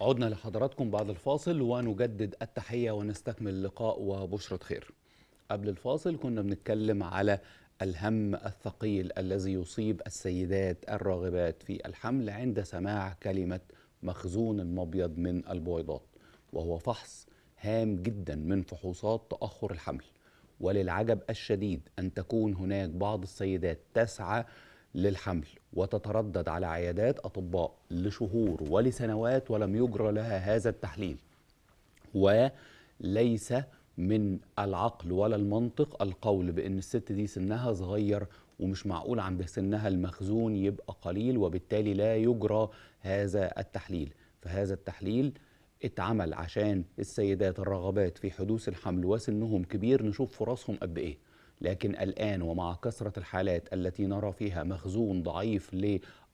عدنا لحضراتكم بعد الفاصل ونجدد التحية ونستكمل اللقاء وبشرة خير قبل الفاصل كنا بنتكلم على الهم الثقيل الذي يصيب السيدات الراغبات في الحمل عند سماع كلمة مخزون المبيض من البويضات وهو فحص هام جدا من فحوصات تأخر الحمل وللعجب الشديد أن تكون هناك بعض السيدات تسعى للحمل وتتردد على عيادات أطباء لشهور ولسنوات ولم يجرى لها هذا التحليل وليس من العقل ولا المنطق القول بأن الست دي سنها صغير ومش معقول عند سنها المخزون يبقى قليل وبالتالي لا يجرى هذا التحليل فهذا التحليل اتعمل عشان السيدات الرغبات في حدوث الحمل وسنهم كبير نشوف فرصهم قد ايه لكن الآن ومع كثرة الحالات التي نرى فيها مخزون ضعيف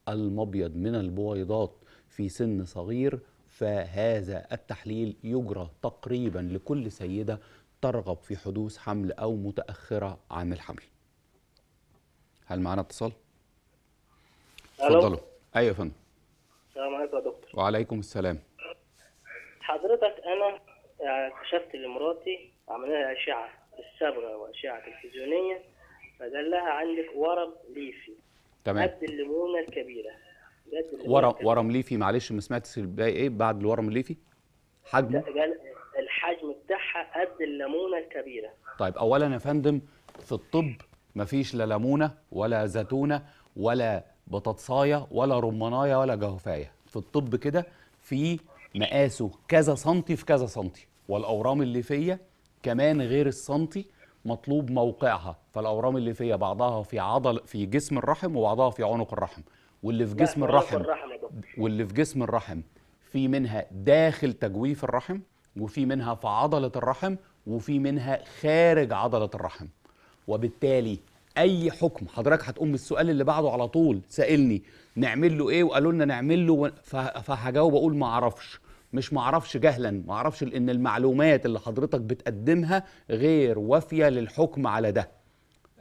للمبيض من البويضات في سن صغير فهذا التحليل يجرى تقريبا لكل سيدة ترغب في حدوث حمل أو متأخرة عن الحمل هل معنا اتصال؟ اتفضلوا ايوه يا فندم السلام عليكم يا دكتور وعليكم السلام حضرتك انا اكتشفت لمراتي عمليه اشعه الصبغه واشعه تلفزيونيه فقال لها عندك ورم ليفي تمام قد الليمونه الكبيره ورم ورم ليفي معلش ما سمعتش الباقي ايه بعد الورم الليفي حجمه الحجم بتاعها قد الليمونه الكبيره طيب اولا يا فندم في الطب مفيش لا ليمونه ولا زيتونه ولا بطاطسايه ولا رمانايه ولا جهفايه في الطب كده في مقاسه كذا سنتي في كذا سنتي والاورام الليفيه كمان غير السنتي مطلوب موقعها فالاورام اللي فيها بعضها في عضل في جسم الرحم وبعضها في عنق الرحم واللي في جسم الرحم واللي في جسم الرحم في منها داخل تجويف الرحم وفي منها في عضله الرحم وفي منها خارج عضله الرحم وبالتالي اي حكم حضرتك هتقوم بالسؤال اللي بعده على طول سالني نعمل له ايه وقالوا لنا نعمل له فهجاوب اقول ما اعرفش مش معرفش جهلا معرفش ان المعلومات اللي حضرتك بتقدمها غير وافيه للحكم على ده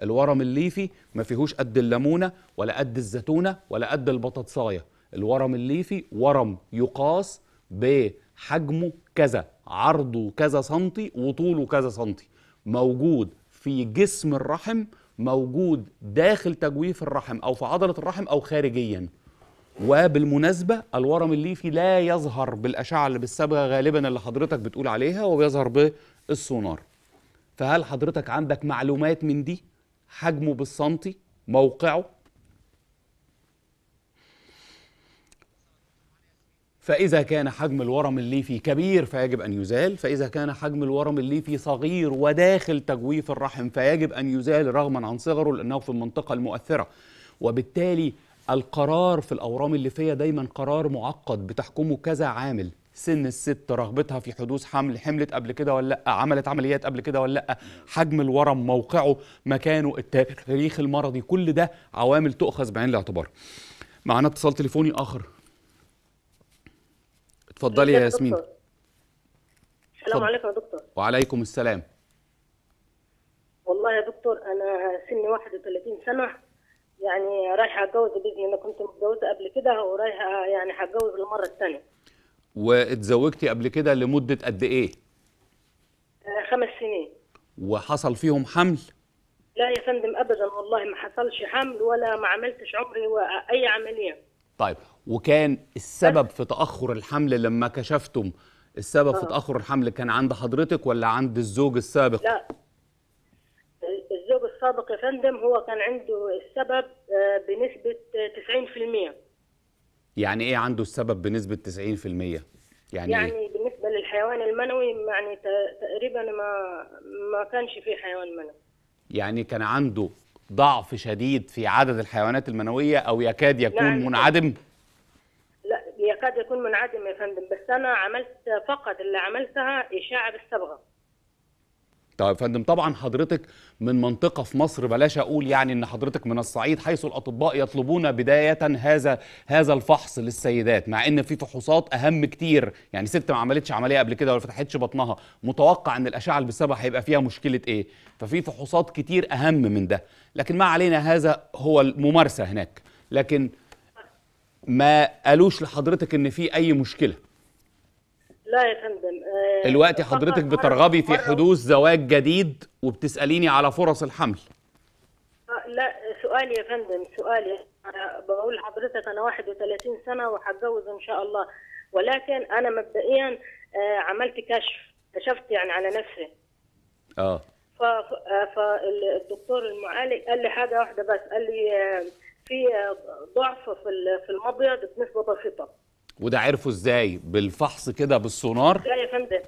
الورم الليفي ما فيهوش قد الليمونه ولا قد الزيتونه ولا قد البطاطسايه الورم الليفي ورم يقاس بحجمه كذا عرضه كذا سنتي وطوله كذا سنتي موجود في جسم الرحم موجود داخل تجويف الرحم او في عضله الرحم او خارجيا وبالمناسبة الورم الليفي لا يظهر بالأشعة اللي بالصبغة غالبا اللي حضرتك بتقول عليها وبيظهر بالسونار فهل حضرتك عندك معلومات من دي حجمه بالسنتي موقعه فإذا كان حجم الورم الليفي كبير فيجب أن يزال فإذا كان حجم الورم الليفي صغير وداخل تجويف الرحم فيجب أن يزال رغما عن صغره لأنه في المنطقة المؤثرة وبالتالي القرار في الأورام اللي فيها دايما قرار معقد بتحكمه كذا عامل سن الست رغبتها في حدوث حمل حملت قبل كده ولا لا عملت عمليات قبل كده ولا لا حجم الورم موقعه مكانه التاريخ المرضي كل ده عوامل تؤخذ بعين الاعتبار معانا اتصال تليفوني اخر اتفضلي يا ياسمين السلام عليكم يا دكتور وعليكم السلام والله يا دكتور انا سني 31 سنه يعني رايحه اتجوز باذن الله كنت متجوزه قبل كده ورايحه يعني هتجوز المره الثانيه واتزوجتي قبل كده لمده قد ايه؟ آه، خمس سنين وحصل فيهم حمل؟ لا يا فندم ابدا والله ما حصلش حمل ولا ما عملتش عمري اي عمليه طيب وكان السبب في تاخر الحمل لما كشفتم السبب آه. في تاخر الحمل كان عند حضرتك ولا عند الزوج السابق؟ لا السابق يا فندم هو كان عنده السبب آه، بنسبة 90% آه، يعني ايه عنده السبب بنسبة 90% يعني يعني إيه؟ بالنسبة للحيوان المنوي يعني تقريبا ما ما كانش فيه حيوان منوي يعني كان عنده ضعف شديد في عدد الحيوانات المنوية أو يكاد يكون نعم. منعدم؟ لا يكاد يكون منعدم يا فندم بس أنا عملت فقط اللي عملتها إشاعة بالصبغة طيب فندم طبعا حضرتك من منطقة في مصر بلاش أقول يعني إن حضرتك من الصعيد حيث الأطباء يطلبون بداية هذا هذا الفحص للسيدات مع إن في فحوصات أهم كتير يعني ست ما عملتش عملية قبل كده ولا فتحتش بطنها متوقع إن الأشعة اللي بالسبب هيبقى فيها مشكلة إيه ففي فحوصات كتير أهم من ده لكن ما علينا هذا هو الممارسة هناك لكن ما قالوش لحضرتك إن في أي مشكلة لا يا فندم آه دلوقتي حضرتك بترغبي في حدوث زواج جديد وبتساليني على فرص الحمل آه لا سؤالي يا فندم سؤالي انا بقول لحضرتك انا 31 سنه وهتجوز ان شاء الله ولكن انا مبدئيا آه، عملت كشف كشفت يعني على نفسي آه. اه فالدكتور المعالج قال لي حاجه واحده بس قال لي آه، في ضعف في في المبيض بنسبه بسيطه وده عرفه ازاي بالفحص كده بالسونار لا يا فندم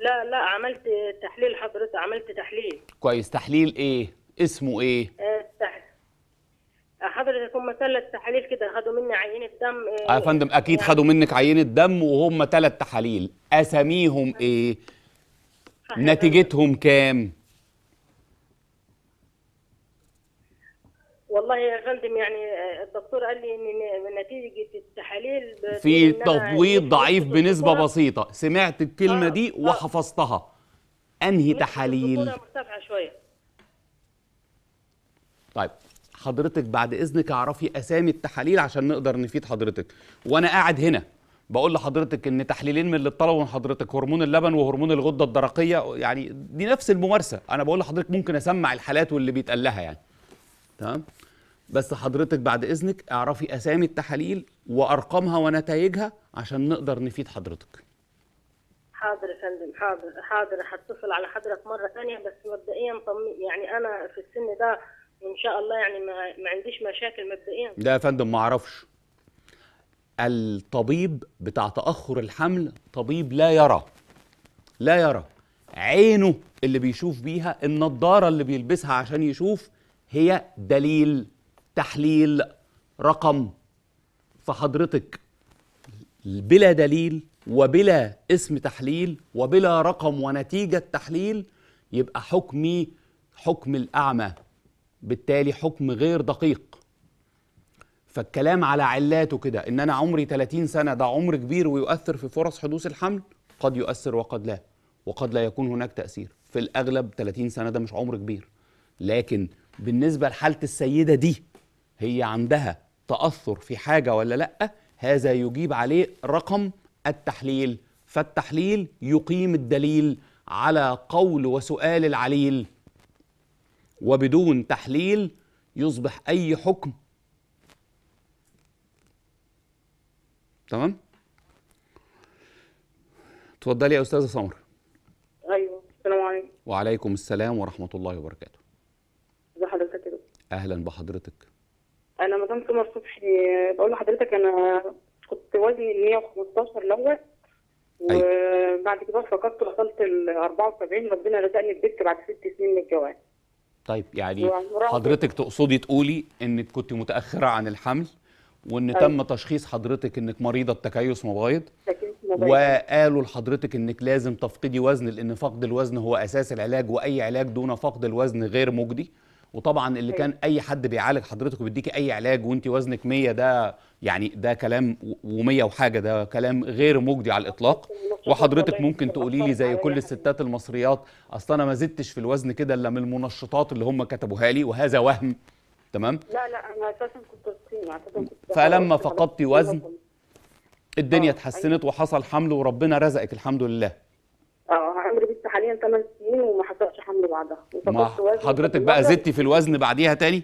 لا لا عملت تحليل حضرتك عملت تحليل كويس تحليل ايه اسمه ايه آه حضرتك هم ثلاث تحاليل كده خدوا مني عينه دم آه،, اه يا فندم اكيد يعني... خدوا منك عينه دم وهم ثلاث تحاليل اساميهم آه. ايه نتيجتهم كام والله يا فندم يعني آه، الدكتور قال لي ان نتيجه التحاليل في تبويض ضعيف بنسبه بسيطه سمعت الكلمه آه دي آه. وحفظتها انهي تحاليل شويه طيب حضرتك بعد اذنك اعرفي اسامي التحاليل عشان نقدر نفيد حضرتك وانا قاعد هنا بقول لحضرتك ان تحليلين من اللي طلبوا من حضرتك هرمون اللبن وهرمون الغده الدرقيه يعني دي نفس الممارسه انا بقول لحضرتك ممكن اسمع الحالات واللي بيتقال لها يعني تمام بس حضرتك بعد اذنك اعرفي اسامي التحاليل وارقامها ونتائجها عشان نقدر نفيد حضرتك حاضر يا فندم حاضر حاضر هتصل على حضرتك مره ثانيه بس مبدئيا يعني انا في السن ده وان شاء الله يعني ما, ما عنديش مشاكل مبدئيا لا يا فندم ما اعرفش الطبيب بتاع تاخر الحمل طبيب لا يرى لا يرى عينه اللي بيشوف بيها النضاره اللي بيلبسها عشان يشوف هي دليل تحليل رقم فحضرتك بلا دليل وبلا اسم تحليل وبلا رقم ونتيجة تحليل يبقى حكمي حكم الأعمى بالتالي حكم غير دقيق فالكلام على علاته كده إن أنا عمري 30 سنة ده عمر كبير ويؤثر في فرص حدوث الحمل قد يؤثر وقد لا وقد لا يكون هناك تأثير في الأغلب 30 سنة ده مش عمر كبير لكن بالنسبة لحالة السيدة دي هي عندها تأثر في حاجة ولا لأ هذا يجيب عليه رقم التحليل فالتحليل يقيم الدليل على قول وسؤال العليل وبدون تحليل يصبح أي حكم تمام اتفضلي يا أستاذة سمر أيوه السلام عليكم وعليكم السلام ورحمة الله وبركاته ازي حضرتك أهلا بحضرتك انا مدام سمر صبحي بقول لحضرتك انا كنت وزني 115 الاول وبعد كده فقدت وصلت ل 74 ربنا رزقني ببنت بعد ست سنين من الجواز طيب يعني حضرتك تقصدي تقولي انك كنت متاخره عن الحمل وان أيوة. تم تشخيص حضرتك انك مريضه تكيس مبايض وقالوا لحضرتك انك لازم تفقدي وزن لان فقد الوزن هو اساس العلاج واي علاج دون فقد الوزن غير مجدي وطبعا اللي أيوة. كان اي حد بيعالج حضرتك وبيديكي اي علاج وانت وزنك 100 ده يعني ده كلام و100 وحاجه ده كلام غير مجدي على الاطلاق وحضرتك ممكن تقولي لي زي كل الستات المصريات اصل انا ما زدتش في الوزن كده الا من المنشطات اللي هم كتبوها لي وهذا وهم تمام لا لا انا اساسا كنت تخينه فلما فقدتي وزن الدنيا آه، اتحسنت أيوة. وحصل حمل وربنا رزقك الحمد لله حاليا 8 سنين وما حصلش حمل بعدها وفقدت حضرتك بقى زدتي في الوزن بعديها تاني؟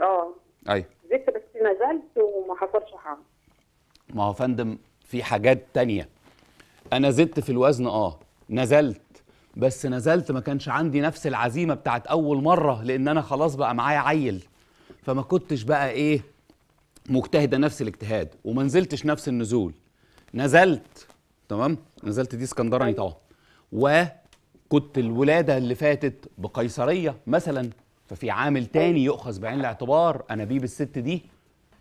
اه ايوه زدت بس نزلت وما حصلش حمل ما هو فندم في حاجات تانية انا زدت في الوزن اه نزلت بس نزلت ما كانش عندي نفس العزيمه بتاعت اول مره لان انا خلاص بقى معايا عيل فما كنتش بقى ايه مجتهده نفس الاجتهاد وما نزلتش نفس النزول نزلت تمام نزلت دي اسكندراني طيب. طبعا وكنت الولادة اللي فاتت بقيصرية مثلا ففي عامل تاني يؤخذ بعين الاعتبار أنابيب الست دي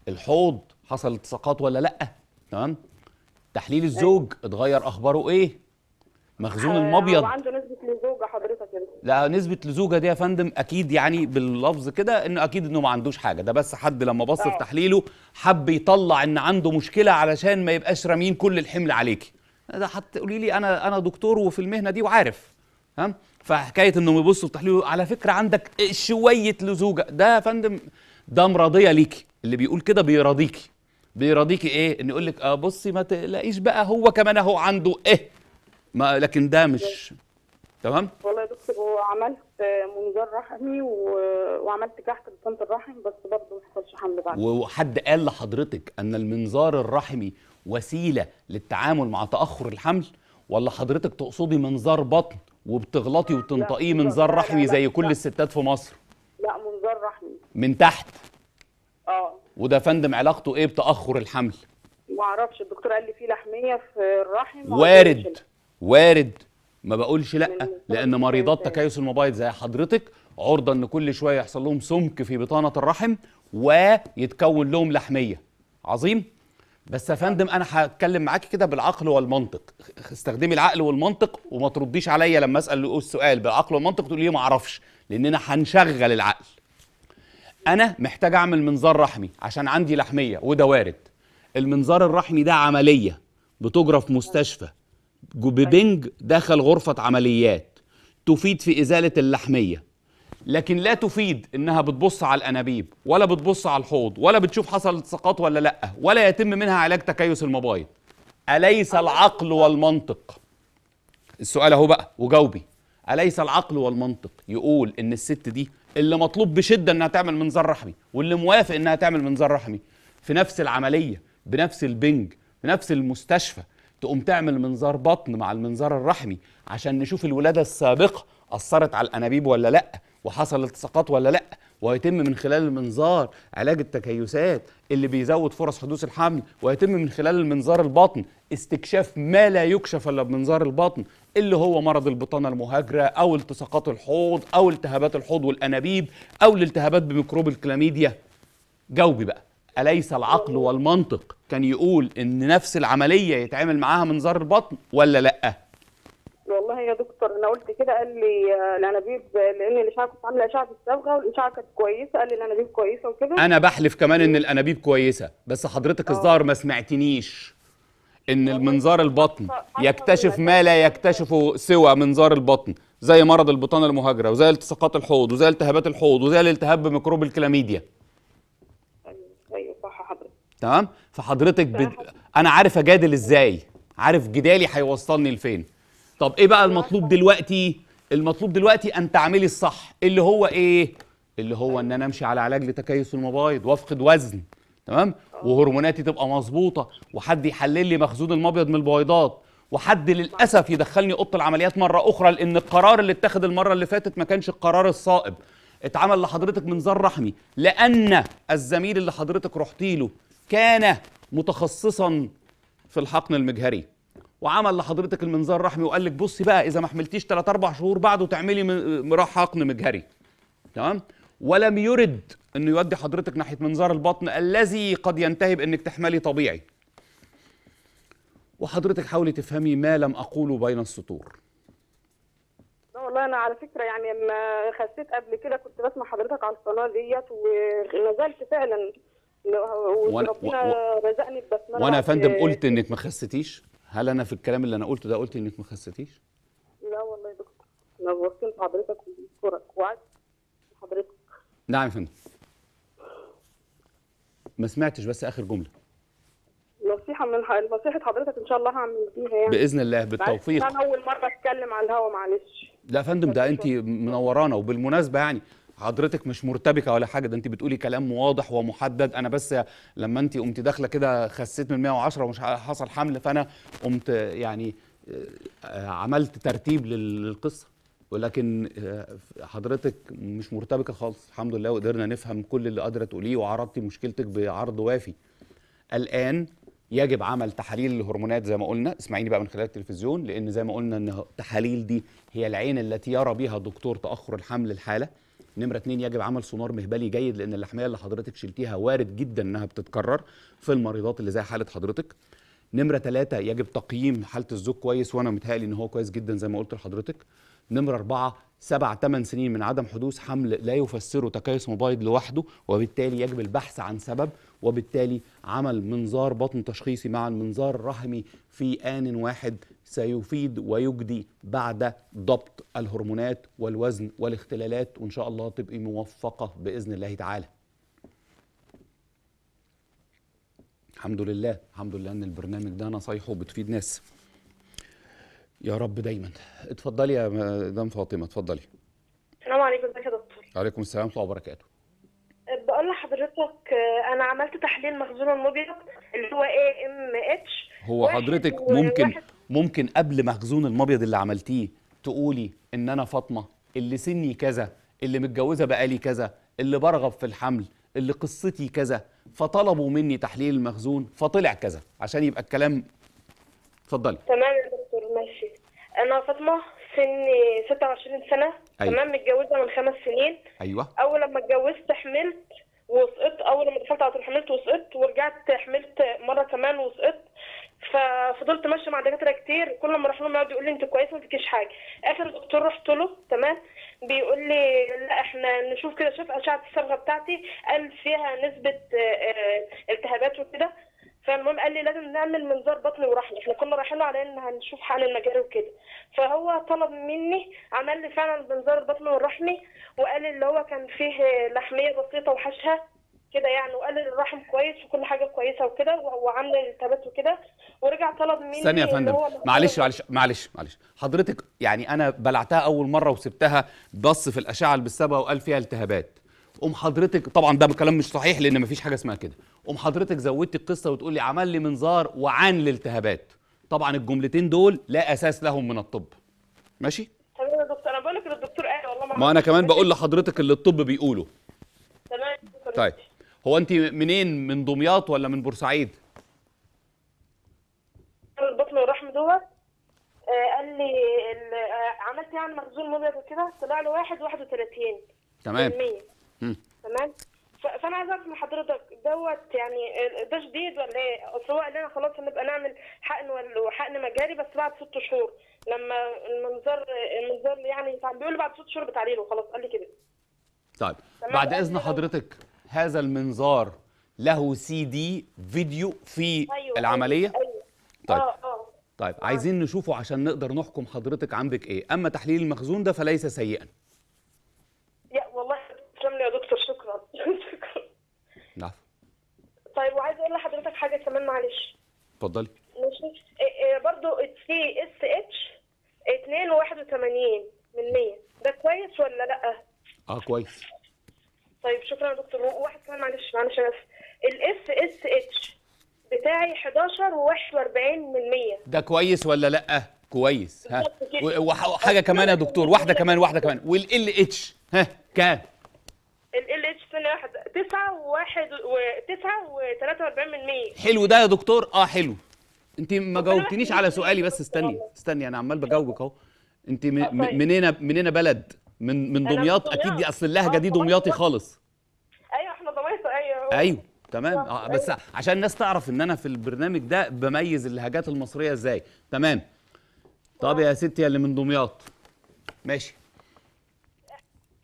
الحوض حصل التصاقات ولا لأ تمام تحليل الزوج أيوة. اتغير أخباره إيه مخزون آه، المبيض عنده نسبه لزوجه حضرتك لا نسبه لزوجه دي يا فندم اكيد يعني باللفظ كده انه اكيد انه ما عندوش حاجه ده بس حد لما بص في آه. تحليله حب يطلع ان عنده مشكله علشان ما يبقاش رامين كل الحمل عليكي ده هتقولي لي انا انا دكتور وفي المهنه دي وعارف تمام فحكايه انهم يبصوا تحليله على فكره عندك شويه لزوجه ده يا فندم ده مراضيه ليكي اللي بيقول كده بيراضيكي بيراضيكي ايه ان يقول لك اه بصي ما تقلقيش بقى هو كمان اهو عنده ايه ما لكن ده مش تمام والله يا دكتور هو عملت منظار رحمي وعملت كحك لطنط الرحم بس برضه ما حصلش حمل بعد وحد قال لحضرتك ان المنظار الرحمي وسيله للتعامل مع تاخر الحمل ولا حضرتك تقصدي منظار بطن وبتغلطي وتنطقيه منظار رحمي زي كل الستات في مصر لا منظار رحمي من تحت اه وده فندم علاقته ايه بتاخر الحمل ما اعرفش الدكتور قال لي في لحميه في الرحم وارد وارد ما بقولش لا لان مريضات تكيس المبايض زي حضرتك عرضه ان كل شويه يحصل لهم سمك في بطانه الرحم ويتكون لهم لحميه عظيم بس يا فندم انا هتكلم معاكي كده بالعقل والمنطق استخدمي العقل والمنطق وما ترديش عليا لما اسال السؤال بالعقل والمنطق تقولي لي إيه؟ ما اعرفش لاننا هنشغل العقل انا محتاج اعمل منظار رحمي عشان عندي لحميه وده وارد المنظار الرحمي ده عمليه بتجرى في مستشفى ببنج دخل غرفه عمليات تفيد في ازاله اللحميه لكن لا تفيد انها بتبص على الانابيب ولا بتبص على الحوض ولا بتشوف حصل التصاقات ولا لا ولا يتم منها علاج تكيس المبايض اليس العقل والمنطق السؤال اهو بقى وجاوبي اليس العقل والمنطق يقول ان الست دي اللي مطلوب بشده انها تعمل منظار رحمي واللي موافق انها تعمل منظار رحمي في نفس العمليه بنفس البنج في نفس المستشفى تقوم تعمل منظار بطن مع المنظار الرحمي عشان نشوف الولاده السابقه اثرت على الانابيب ولا لا وحصل التصاقات ولا لا ويتم من خلال المنظار علاج التكيسات اللي بيزود فرص حدوث الحمل ويتم من خلال المنظار البطن استكشاف ما لا يكشف الا بمنظار البطن اللي هو مرض البطانه المهاجره او التصاقات الحوض او التهابات الحوض والانابيب او الالتهابات بميكروب الكلاميديا جاوبي بقى أليس العقل والمنطق كان يقول إن نفس العملية يتعامل معاها منظار البطن ولا لأ؟ والله يا دكتور انا قلت كده قال لي آه، الانابيب لان الاشعه كنت عامله اشعه في الصبغه والاشعه كانت كويسه قال لي الانابيب كويسه وكده انا بحلف كمان ان الانابيب كويسه بس حضرتك آه. الظاهر ما سمعتنيش ان المنظار البطن يكتشف ما لا يكتشفه سوى منظار البطن زي مرض البطانه المهاجره وزي التصاقات الحوض وزي التهابات الحوض وزي الالتهاب بميكروب الكلاميديا ايوه, أيوة، صح حضرتك تمام فحضرتك بد... انا عارف اجادل ازاي عارف جدالي هيوصلني لفين طب ايه بقى المطلوب دلوقتي المطلوب دلوقتي ان تعملي الصح اللي هو ايه اللي هو ان انا امشي على علاج لتكيس المبايض وافقد وزن تمام وهرموناتي تبقى مظبوطه وحد يحلل لي مخزون المبيض من البويضات وحد للاسف يدخلني اوضه العمليات مره اخرى لان القرار اللي اتخذ المره اللي فاتت ما كانش القرار الصائب اتعمل لحضرتك منظار رحمي لان الزميل اللي حضرتك رحتي له كان متخصصا في الحقن المجهري وعمل لحضرتك المنظار رحمي وقال لك بصي بقى اذا ما حملتيش 3 4 شهور بعده تعملي راح حقن مجهري تمام ولم يرد انه يودي حضرتك ناحيه منظار البطن الذي قد ينتهي بانك تحملي طبيعي وحضرتك حاولي تفهمي ما لم اقوله بين السطور لا والله انا على فكره يعني لما خسيت قبل كده كنت بسمع حضرتك على القناه ديت ونزلت فعلا وربنا رزقني ببسمله وانا يا فندم قلت انك ما خسيتيش هل انا في الكلام اللي انا قلته ده قلت انك ما خستيش؟ لا والله يا دكتور نورتي لحضرتك وبشكرك وعد حضرتك نعم يا فندم ما سمعتش بس اخر جمله نصيحه من نصيحه حضرتك ان شاء الله هعمل بيها يعني باذن الله بالتوفيق انا اول مره اتكلم على الهوا معلش لا يا فندم ده انت منورانا وبالمناسبه يعني حضرتك مش مرتبكه ولا حاجه ده انت بتقولي كلام واضح ومحدد انا بس لما انت قمت داخله كده خسيت من 110 ومش حصل حمل فانا قمت يعني آه، عملت ترتيب للقصه ولكن آه، حضرتك مش مرتبكه خالص الحمد لله وقدرنا نفهم كل اللي قادره تقوليه وعرضتي مشكلتك بعرض وافي الان يجب عمل تحاليل الهرمونات زي ما قلنا اسمعيني بقى من خلال التلفزيون لان زي ما قلنا ان التحاليل دي هي العين التي يرى بها الدكتور تاخر الحمل الحاله نمره اتنين يجب عمل سونار مهبلي جيد لان اللحميه اللي حضرتك شلتيها وارد جدا انها بتتكرر في المريضات اللي زي حاله حضرتك نمره ثلاثة يجب تقييم حاله الزوج كويس وانا متهيألي ان هو كويس جدا زي ما قلت لحضرتك نمره أربعة سبع ثمان سنين من عدم حدوث حمل لا يفسره تكيس مبيض لوحده وبالتالي يجب البحث عن سبب وبالتالي عمل منظار بطن تشخيصي مع المنظار الرحمي في آن واحد سيفيد ويجدي بعد ضبط الهرمونات والوزن والاختلالات وإن شاء الله تبقي موفقة بإذن الله تعالى الحمد لله الحمد لله ان البرنامج ده نصايحه بتفيد ناس يا رب دايما اتفضلي يا مدام فاطمه اتفضلي السلام عليكم ازيك يا دكتور وعليكم السلام ورحمه الله وبركاته بقول لحضرتك آه، انا عملت تحليل مخزون المبيض اللي هو اي ام اتش هو حضرتك ممكن ممكن قبل مخزون المبيض اللي عملتيه تقولي ان انا فاطمه اللي سني كذا اللي متجوزه بقالي كذا اللي برغب في الحمل اللي قصتي كذا فطلبوا مني تحليل المخزون فطلع كذا عشان يبقى الكلام اتفضلي تمام يا دكتور ماشي انا فاطمه سني 26 سنه أيوة. تمام متجوزه من خمس سنين ايوه اول لما اتجوزت حملت وسقطت اول لما دخلت على طول حملت وسقطت ورجعت حملت مره كمان وسقطت ففضلت ماشيه مع دكاتره كتير كل ما اروح لهم يقعدوا يقولوا لي انت كويسه ما فيكيش حاجه اخر دكتور رحت له تمام بيقول لي لا احنا نشوف كده شوف اشعه الصبغه بتاعتي قال فيها نسبه آه، آه، التهابات وكده فالمهم قال لي لازم نعمل منظار بطني ورحم احنا كنا رايحين على ان هنشوف حال المجاري وكده فهو طلب مني عمل لي فعلا منظار البطن والرحمي وقال لي اللي هو كان فيه لحميه بسيطه وحشها كده يعني وقال لي الرحم كويس وكل حاجه كويسه وكده وعامله التبات وكده ورجع طلب مني ثانيه يا فندم معلش معلش معلش معلش حضرتك يعني انا بلعتها اول مره وسبتها بص في الاشعه اللي بالسبقه وقال فيها التهابات قوم حضرتك طبعا ده كلام مش صحيح لان مفيش حاجه اسمها كده قوم حضرتك زودت القصه وتقول لي عمل لي منظار وعن الالتهابات طبعا الجملتين دول لا اساس لهم من الطب ماشي تمام يا دكتور انا بقول لك الدكتور قال والله ما انا كمان بقول لحضرتك اللي الطب بيقوله تمام طيب هو انت منين من دمياط ولا من بورسعيد البطن والرحم دوت آه، قال لي آه، عملت يعني مخزون مبيض وكده طلع له واحد 31 تمام تمام فانا عايز اعرف من حضرتك دوت يعني ده جديد ولا ايه؟ اصل هو قال لنا خلاص هنبقى نعمل حقن وحقن مجاري بس بعد ست شهور لما المنظار المنظار يعني بيقول لي بعد ست شهور بتعليله خلاص قال لي كده. طيب بعد اذن حضرتك هذا المنظار له سي دي فيديو في أيوة العمليه؟ أيوة. أيوه. طيب آه آه. طيب آه. عايزين نشوفه عشان نقدر نحكم حضرتك عندك ايه، اما تحليل المخزون ده فليس سيئا. طيب وعايز اقول لحضرتك حاجه كمان معلش اتفضلي ماشي إيه، برضه السي اس اتش 82 من 100 ده كويس ولا لا؟ اه كويس طيب شكرا يا دكتور واحد كمان معلش معلش انا اسف الاس اس اتش بتاعي 11 و41 من 100 ده كويس ولا لا؟ كويس ها وحاجه كمان يا دكتور واحده كمان واحده كمان والال اتش ها كام؟ مني واحد تسعة وواحد وتسعة وتلاتة وأربعين من حلو ده يا دكتور اه حلو انت ما جاوبتنيش على سؤالي بس استني استني انا عمال بجاوبك اهو انت منين آه، طيب. منين بلد من من دمياط اكيد دي اصل اللهجه آه، دي دمياطي خالص ايوه احنا دمياط ايوه ايوه تمام آه، بس أيوة. عشان الناس تعرف ان انا في البرنامج ده بميز اللهجات المصريه ازاي تمام طب يا ستي اللي من دمياط ماشي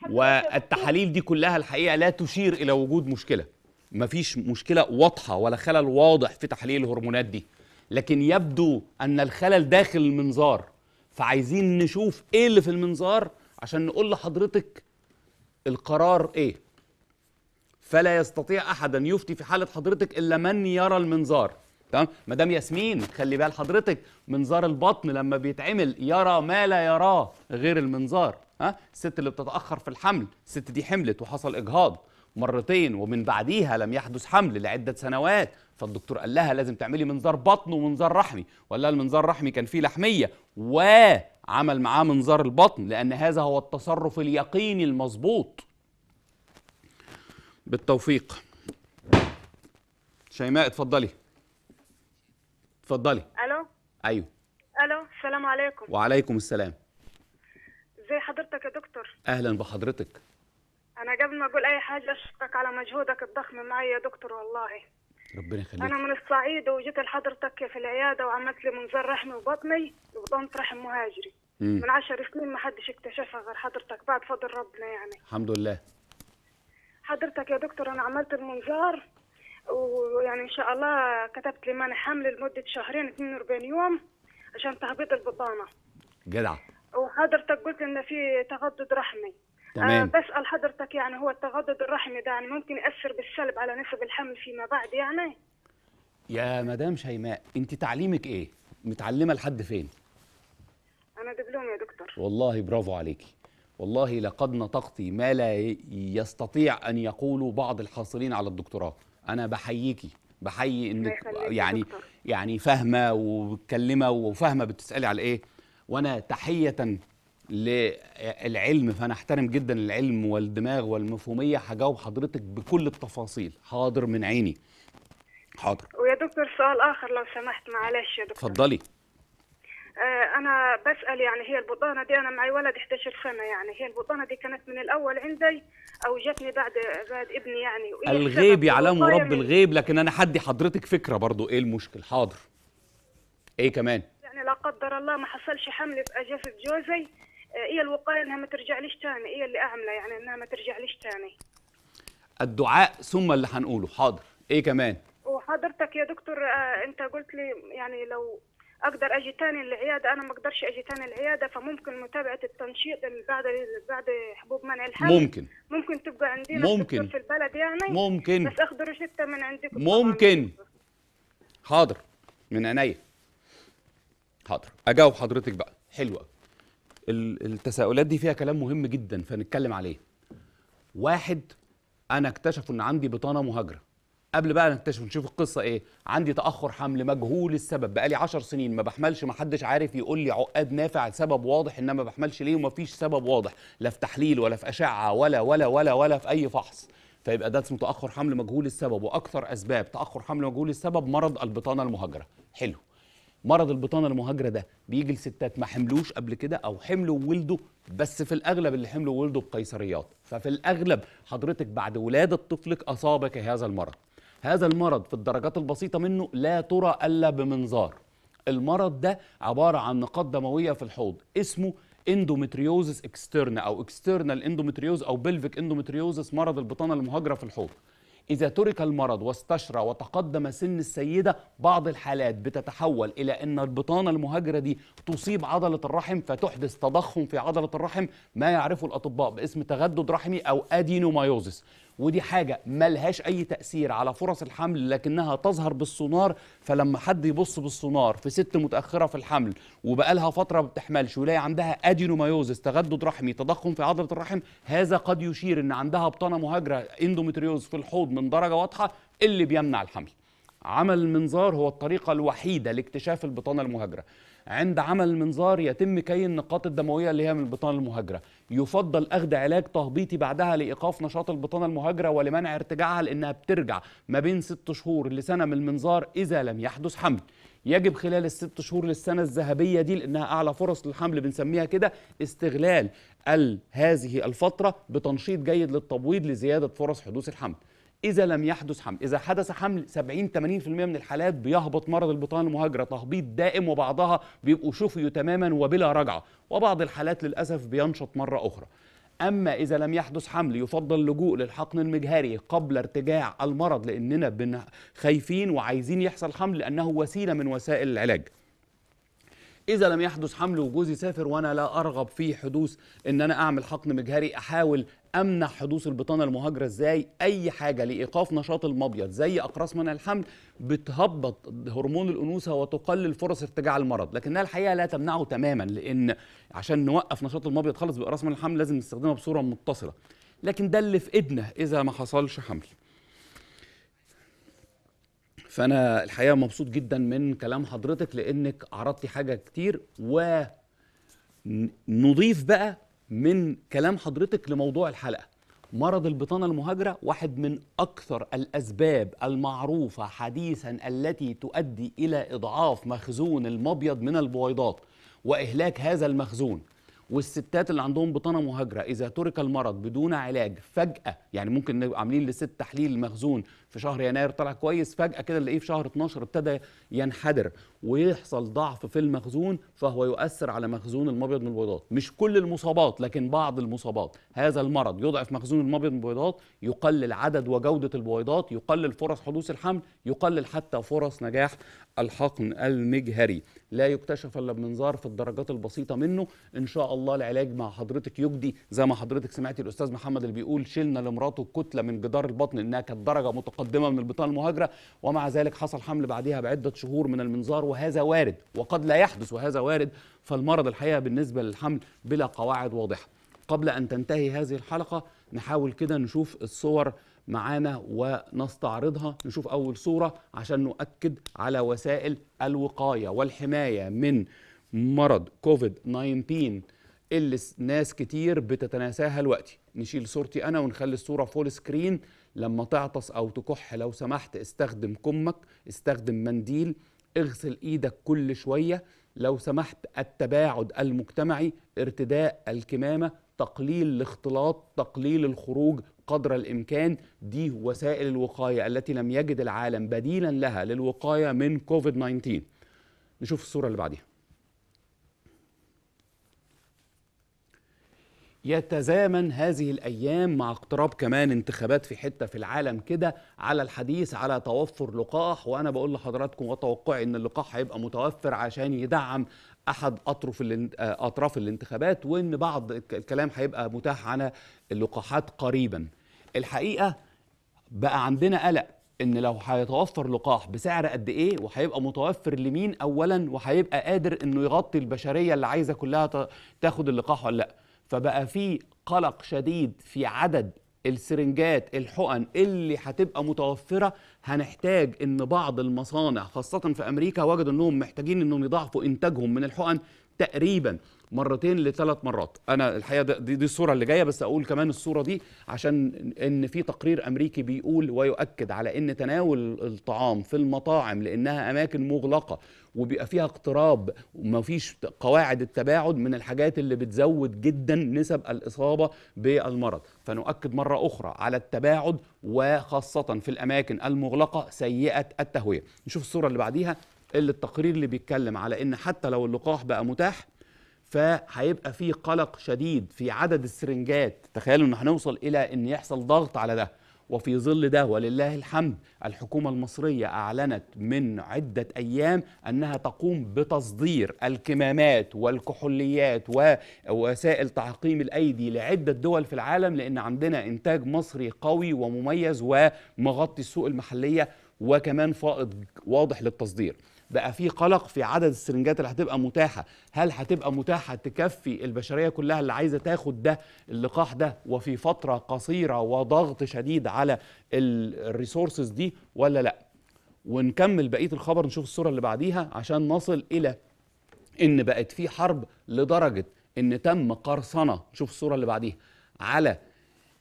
والتحاليل دي كلها الحقيقه لا تشير الى وجود مشكله مفيش مشكله واضحه ولا خلل واضح في تحليل الهرمونات دي لكن يبدو ان الخلل داخل المنظار فعايزين نشوف ايه اللي في المنظار عشان نقول لحضرتك القرار ايه فلا يستطيع احد ان يفتي في حاله حضرتك الا من يرى المنظار تمام مدام ياسمين خلي بال حضرتك منظار البطن لما بيتعمل يرى ما لا يراه غير المنظار ها الست اللي بتتاخر في الحمل الست دي حملت وحصل اجهاض مرتين ومن بعديها لم يحدث حمل لعده سنوات فالدكتور قال لها لازم تعملي منظار بطن ومنظار رحمي وقال لها المنظار الرحمي كان فيه لحميه وعمل معاه منظار البطن لان هذا هو التصرف اليقيني المظبوط بالتوفيق شيماء اتفضلي اتفضلي الو ايوه الو السلام عليكم وعليكم السلام ازي حضرتك يا دكتور اهلا بحضرتك انا قبل ما اقول اي حاجه اشكرك على مجهودك الضخم معي يا دكتور والله ربنا يخليك انا من الصعيد وجيت لحضرتك في العياده وعملت لي منظار رحمي وبطني وبنط رحم مهاجري مم. من عشر سنين ما حدش اكتشفها غير حضرتك بعد فضل ربنا يعني الحمد لله حضرتك يا دكتور انا عملت المنظار ويعني ان شاء الله كتبت لي مانع حمل لمده شهرين 42 يوم عشان تهبيط البطانه جدع وحضرتك قلت ان في تغدد رحمي آه، تمام. أه بسأل حضرتك يعني هو التغدد الرحمي ده يعني ممكن يأثر بالسلب على نسب الحمل فيما بعد يعني؟ يا مدام شيماء انت تعليمك ايه؟ متعلمه لحد فين؟ انا دبلوم يا دكتور والله برافو عليكي والله لقد نطقت ما لا يستطيع ان يقوله بعض الحاصلين على الدكتوراه انا بحييكي بحيي انك يعني دكتور. يعني فاهمه ومتكلمه وفاهمه بتسالي على ايه وانا تحيه للعلم فانا احترم جدا العلم والدماغ والمفهوميه هجاوب حضرتك بكل التفاصيل حاضر من عيني حاضر ويا دكتور سؤال اخر لو سمحت معلش يا دكتور اتفضلي آه، انا بسال يعني هي البطانه دي انا معي ولد 11 سنه يعني هي البطانه دي كانت من الاول عندي او جتني بعد بعد ابني يعني وإيه الغيب يعلمه رب يعني الغيب لكن انا حدي حضرتك فكره برضو ايه المشكل حاضر ايه كمان قدر الله ما حصلش في أجازة جوزي آه، هي الوقايه انها ما ترجعليش تاني هي اللي اعمله يعني انها ما ترجعليش تاني الدعاء ثم اللي هنقوله حاضر ايه كمان وحضرتك يا دكتور آه انت قلت لي يعني لو اقدر اجي تاني العياده انا ما اقدرش اجي تاني العياده فممكن متابعه التنشيط بعد بعد حبوب منع الحمل ممكن ممكن تبقى عندنا ممكن في البلد يعني ممكن بس أخذ روشته من عندكم ممكن حاضر من عينيا حاضر اجاوب حضرتك بقى حلو قوي التساؤلات دي فيها كلام مهم جدا فنتكلم عليه واحد انا اكتشف ان عندي بطانه مهاجره قبل بقى نكتشف نشوف القصه ايه عندي تاخر حمل مجهول السبب بقالي 10 سنين ما بحملش ما حدش عارف يقول لي عقاد نافع سبب واضح ان ما بحملش ليه وما فيش سبب واضح لا في تحليل ولا في اشعه ولا ولا ولا ولا في اي فحص فيبقى ده اسمه تاخر حمل مجهول السبب واكثر اسباب تاخر حمل مجهول السبب مرض البطانه المهاجره حلو مرض البطانه المهاجره ده بيجي لستات ما حملوش قبل كده او حملوا وولدوا بس في الاغلب اللي حملوا وولدوا بقيصريات ففي الاغلب حضرتك بعد ولاده طفلك اصابك هذا المرض هذا المرض في الدرجات البسيطه منه لا ترى الا بمنظار المرض ده عباره عن نقاط دمويه في الحوض اسمه اندومتريوزس اكسترنا او اكسترنال اندومتريوز او بلفيك اندومتريوزس مرض البطانه المهاجره في الحوض إذا ترك المرض واستشرى وتقدم سن السيدة بعض الحالات بتتحول إلى أن البطانة المهاجرة دي تصيب عضلة الرحم فتحدث تضخم في عضلة الرحم ما يعرفه الأطباء باسم تغدد رحمي أو أدينومايوزس ودي حاجة ملهاش أي تأثير على فرص الحمل لكنها تظهر بالسونار فلما حد يبص بالسونار في ست متأخرة في الحمل وبقالها فترة ما بتحملش ويلاقي عندها أدينومايوزس تغدد رحمي تضخم في عضلة الرحم هذا قد يشير إن عندها بطانة مهاجرة اندومتريوز في الحوض من درجة واضحة اللي بيمنع الحمل عمل المنظار هو الطريقة الوحيدة لاكتشاف البطانة المهاجرة عند عمل المنظار يتم كي النقاط الدمويه اللي هي من البطانه المهاجره يفضل اخذ علاج تهبيطي بعدها لايقاف نشاط البطانه المهاجره ولمنع ارتجاعها لانها بترجع ما بين ست شهور لسنه من المنظار اذا لم يحدث حمل يجب خلال الست شهور للسنة الذهبية دي لأنها أعلى فرص للحمل بنسميها كده استغلال هذه الفترة بتنشيط جيد للتبويض لزيادة فرص حدوث الحمل اذا لم يحدث حمل اذا حدث حمل 70 80% من الحالات بيهبط مرض البطانه المهاجره تهبيط دائم وبعضها بيبقوا شفيوا تماما وبلا رجعه وبعض الحالات للاسف بينشط مره اخرى اما اذا لم يحدث حمل يفضل اللجوء للحقن المجهري قبل ارتجاع المرض لاننا خايفين وعايزين يحصل حمل لانه وسيله من وسائل العلاج اذا لم يحدث حمل وجوزي سافر وانا لا ارغب في حدوث ان انا اعمل حقن مجهري احاول امنع حدوث البطانه المهاجره ازاي اي حاجه لايقاف نشاط المبيض زي اقراص منع الحمل بتهبط هرمون الانوثه وتقلل فرص ارتجاع المرض لكنها الحقيقه لا تمنعه تماما لان عشان نوقف نشاط المبيض خالص باقراص منع الحمل لازم نستخدمها بصوره متصله لكن ده اللي في ايدنا اذا ما حصلش حمل فانا الحقيقه مبسوط جدا من كلام حضرتك لانك عرضتي حاجه كتير و نضيف بقى من كلام حضرتك لموضوع الحلقه مرض البطانه المهاجره واحد من اكثر الاسباب المعروفه حديثا التي تؤدي الى اضعاف مخزون المبيض من البويضات واهلاك هذا المخزون والستات اللي عندهم بطانه مهاجره اذا ترك المرض بدون علاج فجاه يعني ممكن عاملين لست تحليل مخزون في شهر يناير طلع كويس فجاه كده نلاقيه في شهر 12 ابتدى ينحدر ويحصل ضعف في المخزون فهو يؤثر على مخزون المبيض من البيضات مش كل المصابات لكن بعض المصابات هذا المرض يضعف مخزون المبيض من البيضات يقلل عدد وجوده البويضات يقلل فرص حدوث الحمل يقلل حتى فرص نجاح الحقن المجهري لا يكتشف الا بمنظار في الدرجات البسيطه منه ان شاء الله العلاج مع حضرتك يجدي زي ما حضرتك سمعتي الاستاذ محمد اللي بيقول شلنا لمراته كتله من جدار البطن انها كانت درجه متقدمه متقدمه من البطانه المهاجره ومع ذلك حصل حمل بعدها بعده شهور من المنظار وهذا وارد وقد لا يحدث وهذا وارد فالمرض الحقيقه بالنسبه للحمل بلا قواعد واضحه قبل ان تنتهي هذه الحلقه نحاول كده نشوف الصور معانا ونستعرضها نشوف اول صوره عشان نؤكد على وسائل الوقايه والحمايه من مرض كوفيد 19 اللي ناس كتير بتتناساها الوقت نشيل صورتي انا ونخلي الصوره فول سكرين لما تعطس او تكح لو سمحت استخدم كمك استخدم منديل اغسل ايدك كل شويه لو سمحت التباعد المجتمعي ارتداء الكمامه تقليل الاختلاط تقليل الخروج قدر الامكان دي وسائل الوقايه التي لم يجد العالم بديلا لها للوقايه من كوفيد 19 نشوف الصوره اللي بعدها يتزامن هذه الايام مع اقتراب كمان انتخابات في حته في العالم كده على الحديث على توفر لقاح وانا بقول لحضراتكم وتوقعي ان اللقاح هيبقى متوفر عشان يدعم احد اطرف اطراف الانتخابات وان بعض الكلام هيبقى متاح على اللقاحات قريبا الحقيقه بقى عندنا قلق ان لو هيتوفر لقاح بسعر قد ايه وهيبقى متوفر لمين اولا وهيبقى قادر انه يغطي البشريه اللي عايزه كلها تاخد اللقاح ولا لا فبقى في قلق شديد في عدد السرنجات الحقن اللي هتبقى متوفره هنحتاج ان بعض المصانع خاصه في امريكا وجدوا انهم محتاجين انهم يضاعفوا انتاجهم من الحقن تقريبا مرتين لثلاث مرات انا الحقيقه دي, دي الصوره اللي جايه بس اقول كمان الصوره دي عشان ان في تقرير امريكي بيقول ويؤكد على ان تناول الطعام في المطاعم لانها اماكن مغلقه وبيبقى فيها اقتراب ومفيش قواعد التباعد من الحاجات اللي بتزود جدا نسب الاصابه بالمرض فنؤكد مره اخرى على التباعد وخاصه في الاماكن المغلقه سيئه التهويه نشوف الصوره اللي بعديها اللي التقرير اللي بيتكلم على ان حتى لو اللقاح بقى متاح فهيبقى في قلق شديد في عدد السرنجات تخيلوا ان هنوصل الى ان يحصل ضغط على ده وفي ظل ده ولله الحمد الحكومة المصرية أعلنت من عدة أيام أنها تقوم بتصدير الكمامات والكحوليات ووسائل تعقيم الأيدي لعدة دول في العالم لأن عندنا إنتاج مصري قوي ومميز ومغطي السوق المحلية وكمان فائض واضح للتصدير بقى في قلق في عدد السرنجات اللي هتبقى متاحه هل هتبقى متاحه تكفي البشريه كلها اللي عايزه تاخد ده اللقاح ده وفي فتره قصيره وضغط شديد على الريسورسز دي ولا لا ونكمل بقيه الخبر نشوف الصوره اللي بعديها عشان نصل الى ان بقت في حرب لدرجه ان تم قرصنه شوف الصوره اللي بعديها على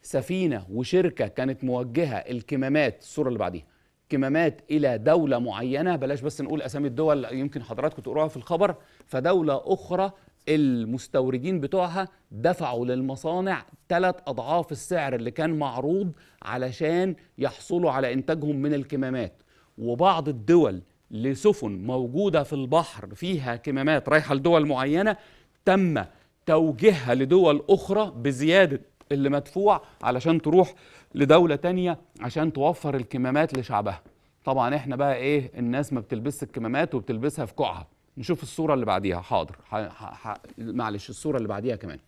سفينه وشركه كانت موجهه الكمامات الصوره اللي بعديها كمامات الى دوله معينه بلاش بس نقول اسامي الدول يمكن حضراتكم تقروها في الخبر فدوله اخرى المستوردين بتوعها دفعوا للمصانع ثلاث اضعاف السعر اللي كان معروض علشان يحصلوا على انتاجهم من الكمامات وبعض الدول لسفن موجوده في البحر فيها كمامات رايحه لدول معينه تم توجيهها لدول اخرى بزياده اللي مدفوع علشان تروح لدوله تانية عشان توفر الكمامات لشعبها طبعا احنا بقى ايه الناس ما بتلبسش الكمامات وبتلبسها في كوعها نشوف الصوره اللي بعديها حاضر ح... ح... ح... معلش الصوره اللي بعديها كمان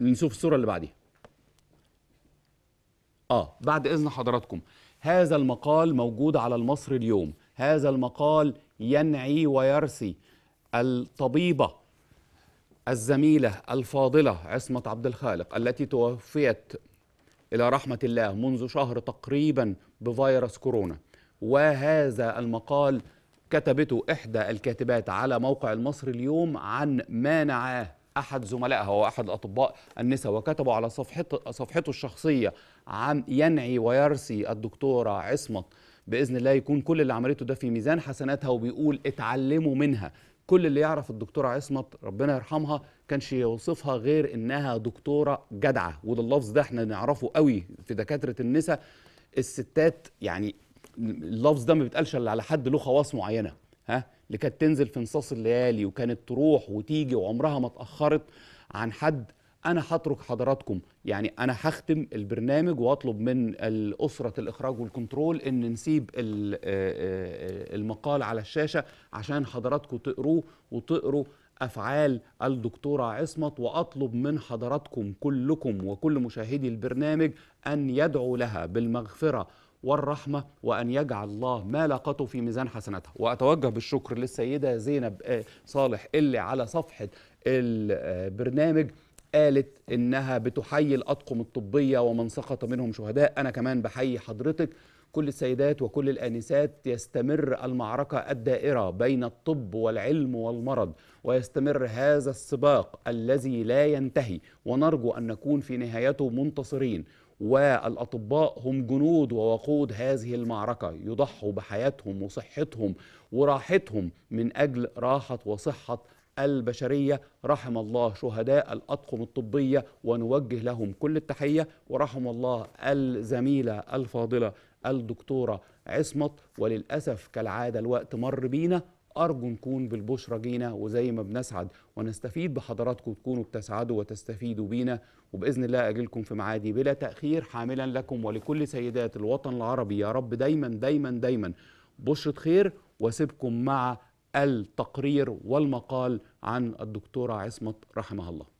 نشوف الصوره اللي بعديها اه بعد اذن حضراتكم هذا المقال موجود على المصري اليوم هذا المقال ينعي ويرثي الطبيبه الزميلة الفاضلة عصمة عبد الخالق التي توفيت إلى رحمة الله منذ شهر تقريبا بفيروس كورونا وهذا المقال كتبته إحدى الكاتبات على موقع المصري اليوم عن ما نعاه أحد زملائها وأحد أطباء النساء وكتبوا على صفحته, صفحته الشخصية عن ينعي ويرسي الدكتورة عصمت بإذن الله يكون كل اللي عملته ده في ميزان حسناتها وبيقول اتعلموا منها كل اللي يعرف الدكتوره عصمت ربنا يرحمها كانش يوصفها غير انها دكتوره جدعه وده اللفظ ده احنا نعرفه قوي في دكاتره النساء الستات يعني اللفظ ده ما بيتقالش الا على حد له خواص معينه ها اللي كانت تنزل في نصاص الليالي وكانت تروح وتيجي وعمرها ما اتاخرت عن حد انا هترك حضراتكم يعني انا هختم البرنامج واطلب من الاسره الاخراج والكنترول ان نسيب آه، آه، المقال على الشاشه عشان حضراتكم تقروه وتقروا افعال الدكتوره عصمت واطلب من حضراتكم كلكم وكل مشاهدي البرنامج ان يدعوا لها بالمغفره والرحمة وأن يجعل الله ما لاقته في ميزان حسناتها وأتوجه بالشكر للسيدة زينب آه، صالح اللي على صفحة البرنامج قالت انها بتحيي الاطقم الطبيه ومن سقط منهم شهداء انا كمان بحيي حضرتك كل السيدات وكل الانسات يستمر المعركه الدائره بين الطب والعلم والمرض ويستمر هذا السباق الذي لا ينتهي ونرجو ان نكون في نهايته منتصرين والاطباء هم جنود ووقود هذه المعركه يضحوا بحياتهم وصحتهم وراحتهم من اجل راحه وصحه البشرية رحم الله شهداء الأطقم الطبية ونوجه لهم كل التحية ورحم الله الزميلة الفاضلة الدكتورة عصمت وللأسف كالعادة الوقت مر بينا أرجو نكون بالبشرة جينا وزي ما بنسعد ونستفيد بحضراتكم تكونوا بتسعدوا وتستفيدوا بينا وبإذن الله أجلكم في معادي بلا تأخير حاملا لكم ولكل سيدات الوطن العربي يا رب دايما دايما دايما بشرة خير واسيبكم مع التقرير والمقال عن الدكتورة عصمت رحمها الله